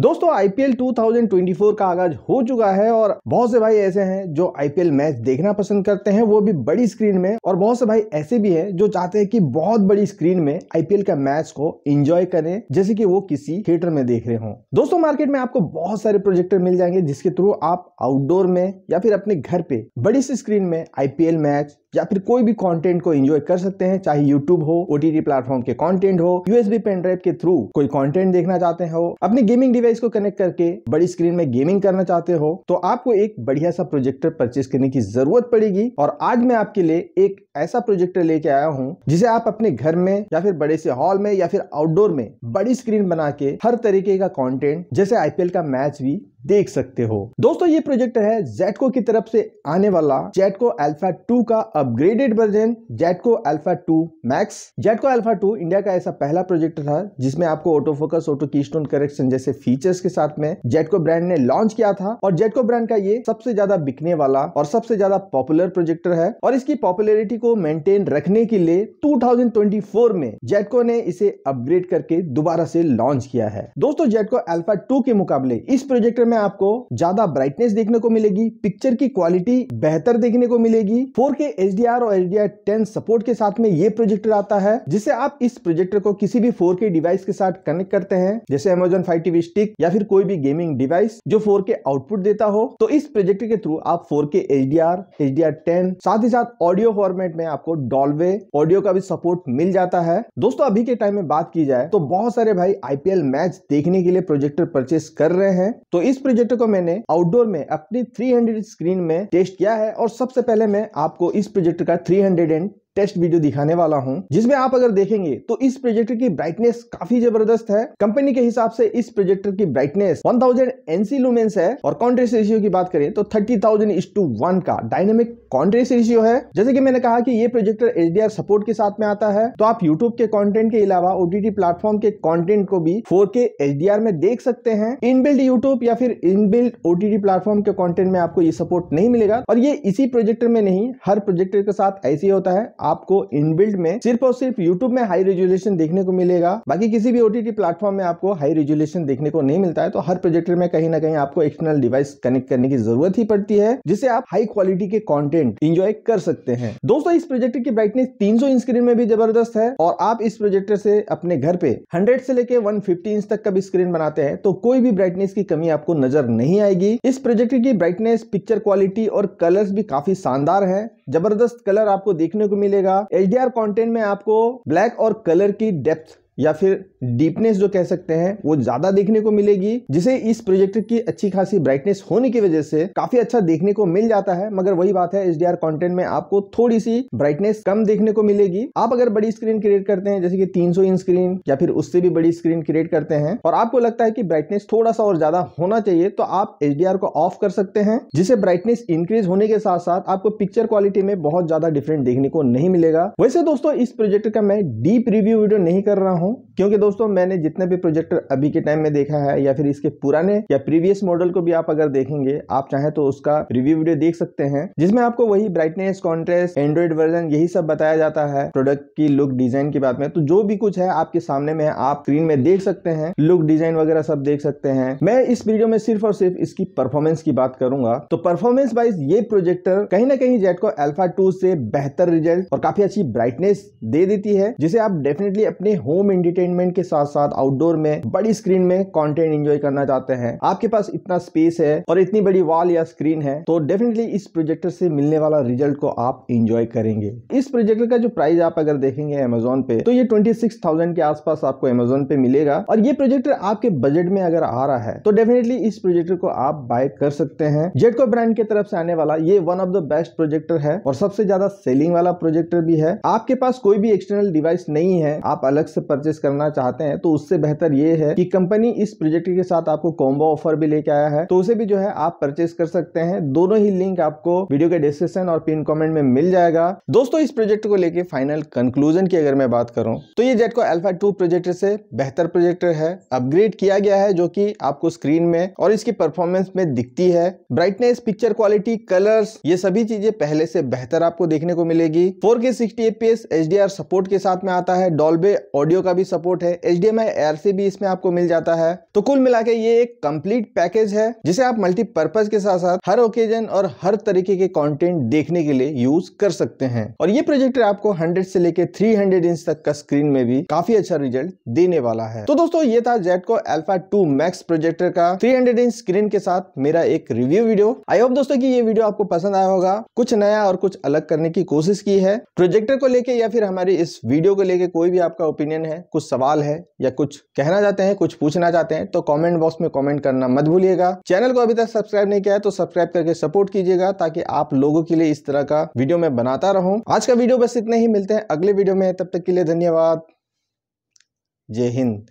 दोस्तों आईपीएल 2024 का आगाज हो चुका है और बहुत से भाई ऐसे हैं जो आईपीएल मैच देखना पसंद करते हैं वो भी बड़ी स्क्रीन में और बहुत से भाई ऐसे भी हैं जो चाहते हैं कि बहुत बड़ी स्क्रीन में आईपीएल का मैच को एंजॉय करें जैसे कि वो किसी थिएटर में देख रहे हों दोस्तों मार्केट में आपको बहुत सारे प्रोजेक्टर मिल जाएंगे जिसके थ्रू आप आउटडोर में या फिर अपने घर पे बड़ी सी स्क्रीन में आईपीएल मैच या फिर कोई भी कंटेंट को एंजॉय कर सकते हैं चाहे यूट्यूब हो ओटीटी प्लेटफॉर्म के कंटेंट हो यूएसबी पेन ड्राइव के थ्रू कोई कंटेंट देखना चाहते हो अपने गेमिंग डिवाइस को कनेक्ट करके बड़ी स्क्रीन में गेमिंग करना चाहते हो तो आपको एक बढ़िया सा प्रोजेक्टर परचेज करने की जरूरत पड़ेगी और आज मैं आपके लिए एक ऐसा प्रोजेक्टर लेके आया हूँ जिसे आप अपने घर में या फिर बड़े से हॉल में या फिर आउटडोर में बड़ी स्क्रीन बना के हर तरीके का कॉन्टेंट जैसे आईपीएल का मैच भी देख सकते हो दोस्तों ये प्रोजेक्टर है जेटको की तरफ से आने वाला जेटको अल्फा 2 का upgraded version Wzatco Alpha 2 Max Wzatco Alpha 2 India का ऐसा पहला प्रोजेक्टर था जिसमें आपको auto focus auto keystone correction जैसे फीचर्स के साथ में जेटको ब्रांड ने लॉन्च किया था और जेटको ब्रांड का ये सबसे ज्यादा बिकने वाला और सबसे ज्यादा पॉपुलर प्रोजेक्टर है और इसकी पॉपुलरिटी को मेंटेन रखने के लिए टू में जेटको ने इसे अपग्रेड करके दोबारा से लॉन्च किया है दोस्तों जेटको एल्फा टू के मुकाबले इस प्रोजेक्टर में में आपको ज्यादा ब्राइटनेस देखने को मिलेगी पिक्चर की क्वालिटी बेहतर देखने को मिलेगी 4K HDR और HDR 10 सपोर्ट के साथ में ये प्रोजेक्टर आता है जिसे आप इस प्रोजेक्टर को किसी भी 4K डिवाइस के साथ कनेक्ट करते हैं जैसे अमेजोन फाइव टीवी स्टिक या फिर कोई भी गेमिंग डिवाइस जो 4K आउटपुट देता हो तो इस प्रोजेक्टर के थ्रू आप 4K HDR, HDR 10 साथ ही साथ ऑडियो फॉर्मेट में आपको डॉलवे ऑडियो का भी सपोर्ट मिल जाता है दोस्तों अभी के टाइम में बात की जाए तो बहुत सारे भाई आईपीएल मैच देखने के लिए प्रोजेक्टर परचेस कर रहे हैं तो इस प्रोजेक्ट को मैंने आउटडोर में अपनी 300 स्क्रीन में टेस्ट किया है और सबसे पहले मैं आपको इस प्रोजेक्ट का एंड टेस्ट वीडियो दिखाने वाला हूं जिसमें आप अगर देखेंगे तो इस प्रोजेक्टर की ब्राइटनेस काफी जबरदस्त है कंपनी के हिसाब से इस प्रोजेक्टर की ब्राइटनेस 1000 थाउजेंड एनसी लुमेंस है और कॉन्ट्रेस्ट रेशियो की बात करें तो 30,000 इस टू वन का डायनेमिक कॉन्ट्रेस्ट रेशियो है जैसे कि मैंने कहा कि ये प्रोजेक्टर एच सपोर्ट के साथ में आता है तो आप यूट्यूब के कॉन्टेंट के अलावा ओटीटी प्लेटफॉर्म के कॉन्टेंट को भी फोर के एच में देख सकते हैं इनबिल्ट यूट्यूब या फिर बिल्ड ओटीटी प्लेटफॉर्म के कॉन्टेंट में आपको ये सपोर्ट नहीं मिलेगा और ये इसी प्रोजेक्टर में नहीं हर प्रोजेक्टर के साथ ऐसे होता है आपको इनबिल्ड में सिर्फ और सिर्फ यूट्यूब में हाई रेजुलेशन देखने को मिलेगा बाकी किसी भी ओटीटी प्लेटफॉर्म में आपको हाई रेजुलेशन देखने को नहीं मिलता है तो हर प्रोजेक्टर में कहीं ना कहीं आपको एक्सटर्नल डिवाइस कनेक्ट करने की जरूरत ही पड़ती है जिसे आप हाई क्वालिटी के कॉन्टेंट इंजॉय कर सकते हैं दोस्तों इस प्रोजेक्टर की ब्राइटनेस तीन इंच स्क्रीन में भी जबरदस्त है और आप इस प्रोजेक्टर से अपने घर पे हंड्रेड से लेके वन इंच तक का भी स्क्रीन बनाते हैं तो कोई भी ब्राइटनेस की कमी आपको नजर नहीं आएगी इस प्रोजेक्टर की ब्राइटनेस पिक्चर क्वालिटी और कलर्स भी काफी शानदार है जबरदस्त कलर आपको देखने को मिले मिलेगा एच डी में आपको ब्लैक और कलर की डेप्थ या फिर डीपनेस जो कह सकते हैं वो ज्यादा देखने को मिलेगी जिसे इस प्रोजेक्टर की अच्छी खासी ब्राइटनेस होने की वजह से काफी अच्छा देखने को मिल जाता है मगर वही बात है एच कंटेंट में आपको थोड़ी सी ब्राइटनेस कम देखने को मिलेगी आप अगर बड़ी स्क्रीन क्रिएट करते हैं जैसे कि 300 इंच स्क्रीन या फिर उससे भी बड़ी स्क्रीन क्रिएट करते हैं और आपको लगता है कि ब्राइटनेस थोड़ा सा और ज्यादा होना चाहिए तो आप एच को ऑफ कर सकते हैं जिसे ब्राइटनेस इंक्रीज होने के साथ साथ आपको पिक्चर क्वालिटी में बहुत ज्यादा डिफरेंट देखने को नहीं मिलेगा वैसे दोस्तों इस प्रोजेक्ट का मैं डीप रिव्यू वीडियो नहीं कर रहा हूँ carro então, क्योंकि दोस्तों मैंने जितने भी प्रोजेक्टर अभी के टाइम में देखा है या फिर इसके पुराने या प्रीवियस मॉडल को भी आप अगर देखेंगे आप चाहे तो उसका रिव्यू वीडियो देख सकते हैं जिसमें आपको वही ब्राइटनेस कॉन्ट्रेस्ट एंड्रॉइड वर्जन यही सब बताया जाता है प्रोडक्ट की लुक डिजाइन की बात में तो जो भी कुछ है आपके सामने में आप स्क्रीन में देख सकते हैं लुक डिजाइन वगैरह सब देख सकते हैं मैं इस वीडियो में सिर्फ और सिर्फ इसकी परफॉर्मेंस की बात करूंगा तो परफॉर्मेंस वाइज ये प्रोजेक्टर कहीं ना कहीं जेट को एल्फा टू से बेहतर रिजल्ट और काफी अच्छी ब्राइटनेस दे देती है जिसे आप डेफिनेटली अपने होम इंडिटेड एंटरटेनमेंट के साथ साथ आउटडोर में बड़ी स्क्रीन में कंटेंट एंजॉय करना चाहते हैं आपके पास इतना स्पेस है और इतनी बड़ी वॉल या स्क्रीन है तो डेफिनेटली इस प्रोजेक्टर से मिलने वाला रिजल्ट को आप इंजॉय करेंगे इस प्रोजेक्टर का जो प्राइस आप अगर देखेंगे अमेजोन पे तो ये ट्वेंटी सिक्स थाउजेंड के आसपास आपको अमेजोन पे मिलेगा और ये प्रोजेक्टर आपके बजट में अगर आ रहा है तो डेफिनेटली इस प्रोजेक्टर को आप बाय कर सकते हैं जेटको ब्रांड की तरफ से आने वाला ये one of the best projector है और सबसे ज्यादा सेलिंग वाला प्रोजेक्टर भी है आपके पास कोई भी एक्सटर्नल डिवाइस नहीं है आप अलग से परचेस करना करना चाहते हैं तो उससे बेहतर ये है कि कंपनी इस प्रोजेक्ट के साथ आपको कॉम्बो ऑफर भी लेके आया है तो उसे भी जो है आप परचेज कर सकते हैं दोनों ही लिंक आपको वीडियो के डिस्क्रिप्शन और पिन कॉमेंट में मिल जाएगा दोस्तों इस प्रोजेक्ट को लेकर फाइनल कंक्लूजन की अगर मैं बात करूं तो ये जेटको एल्फा टू प्रोजेक्टर से बेहतर प्रोजेक्टर है अपग्रेड किया गया है जो की आपको स्क्रीन में और इसकी परफॉर्मेंस में दिखती है ब्राइटनेस पिक्चर क्वालिटी कलर्स ये सभी चीजें पहले से बेहतर आपको देखने को मिलेगी 4K के सिक्सटी एपीएस सपोर्ट के साथ में आता है डॉल्बे ऑडियो का भी सपोर्ट सपोर्ट है एच डी एम भी इसमें आपको मिल जाता है तो कुल मिला के ये एक कंप्लीट पैकेज है जिसे आप मल्टीपर्पज के साथ साथ हर ओकेजन और हर तरीके के कॉन्टेंट देखने के लिए यूज कर सकते हैं और ये प्रोजेक्टर आपको हंड्रेड से लेकर हंड्रेड इंच तक का स्क्रीन में भी काफी अच्छा रिजल्ट देने वाला है तो दोस्तों ये था Wzatco Alpha two Max projector का थ्री हंड्रेड इंच स्क्रीन के साथ मेरा एक रिव्यू वीडियो आई होप दोस्तों की ये वीडियो आपको पसंद आया होगा कुछ नया और कुछ अलग करने की कोशिश की है प्रोजेक्टर को लेके या फिर हमारी इस वीडियो को लेके कोई भी आपका ओपिनियन है कुछ सवाल है या कुछ कहना चाहते हैं कुछ पूछना चाहते हैं तो कमेंट बॉक्स में कमेंट करना मत भूलिएगा चैनल को अभी तक सब्सक्राइब नहीं किया है तो सब्सक्राइब करके सपोर्ट कीजिएगा ताकि आप लोगों के लिए इस तरह का वीडियो में बनाता रहूं आज का वीडियो बस इतने ही मिलते हैं अगले वीडियो में तब तक के लिए धन्यवाद जय हिंद